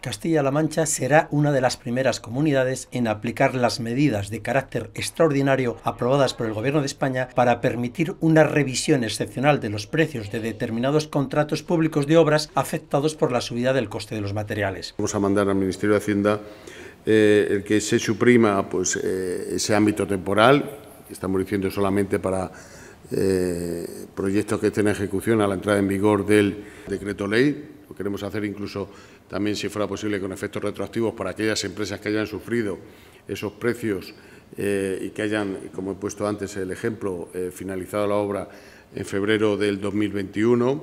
Castilla-La Mancha será una de las primeras comunidades en aplicar las medidas de carácter extraordinario aprobadas por el Gobierno de España para permitir una revisión excepcional de los precios de determinados contratos públicos de obras afectados por la subida del coste de los materiales. Vamos a mandar al Ministerio de Hacienda eh, el que se suprima pues, eh, ese ámbito temporal, que estamos diciendo solamente para eh, proyectos que estén en ejecución a la entrada en vigor del decreto ley queremos hacer incluso también, si fuera posible, con efectos retroactivos para aquellas empresas que hayan sufrido esos precios eh, y que hayan, como he puesto antes el ejemplo, eh, finalizado la obra en febrero del 2021.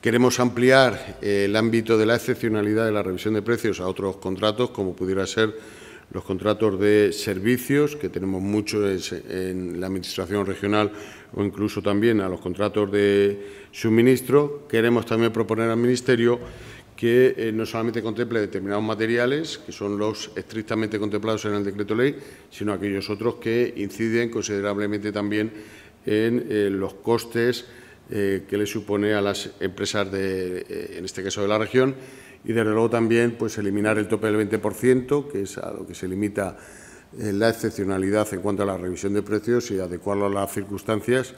Queremos ampliar eh, el ámbito de la excepcionalidad de la revisión de precios a otros contratos, como pudiera ser los contratos de servicios, que tenemos muchos en la Administración regional o incluso también a los contratos de suministro. Queremos también proponer al Ministerio que eh, no solamente contemple determinados materiales, que son los estrictamente contemplados en el decreto ley, sino aquellos otros que inciden considerablemente también en eh, los costes eh, que le supone a las empresas, en este caso de la región, y desde luego también pues eliminar el tope del 20%, que es a lo que se limita eh, la excepcionalidad en cuanto a la revisión de precios y adecuarlo a las circunstancias.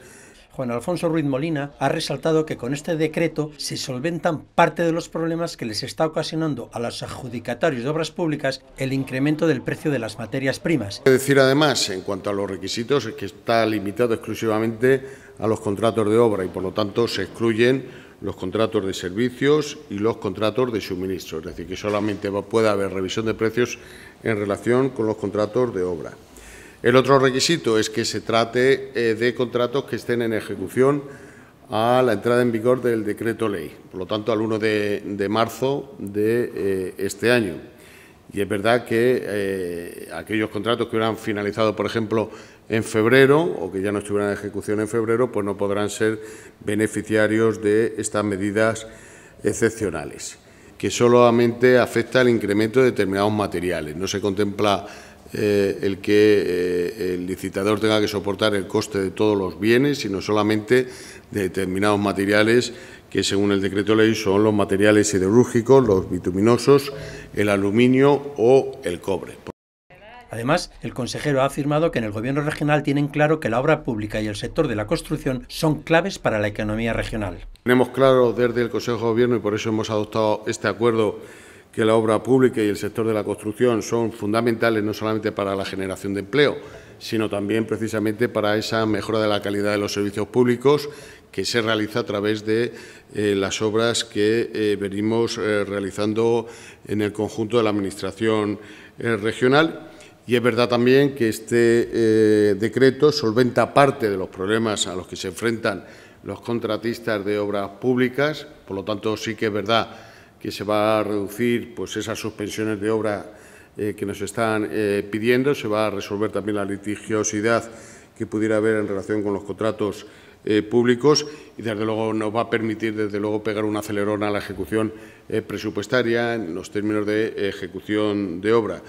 Juan Alfonso Ruiz Molina ha resaltado que con este decreto se solventan parte de los problemas que les está ocasionando a los adjudicatarios de obras públicas el incremento del precio de las materias primas. Es decir, además, en cuanto a los requisitos, es que está limitado exclusivamente a los contratos de obra y por lo tanto se excluyen los contratos de servicios y los contratos de suministro, es decir, que solamente puede haber revisión de precios en relación con los contratos de obra. El otro requisito es que se trate eh, de contratos que estén en ejecución a la entrada en vigor del decreto ley, por lo tanto, al 1 de, marzo de eh, este año. Y es verdad que eh, aquellos contratos que hubieran finalizado, por ejemplo, en febrero o que ya no estuvieran en ejecución en febrero, pues no podrán ser beneficiarios de estas medidas excepcionales, que solamente afecta al incremento de determinados materiales. No se contempla eh, el que eh, el licitador tenga que soportar el coste de todos los bienes, sino solamente de determinados materiales que según el decreto ley son los materiales siderúrgicos, los bituminosos, el aluminio o el cobre. Además, el consejero ha afirmado que en el gobierno regional tienen claro que la obra pública y el sector de la construcción son claves para la economía regional. Tenemos claro desde el Consejo de Gobierno y por eso hemos adoptado este acuerdo que la obra pública y el sector de la construcción son fundamentales no solamente para la generación de empleo, sino también precisamente para esa mejora de la calidad de los servicios públicos que se realiza a través de eh, las obras que eh, venimos eh, realizando en el conjunto de la Administración regional y es verdad también que este eh, decreto solventa parte de los problemas a los que se enfrentan los contratistas de obras públicas. Por lo tanto, sí que es verdad que se va a reducir pues, esas suspensiones de obra eh, que nos están eh, pidiendo. Se va a resolver también la litigiosidad que pudiera haber en relación con los contratos públicos y desde luego nos va a permitir desde luego pegar un acelerón a la ejecución presupuestaria en los términos de ejecución de obra.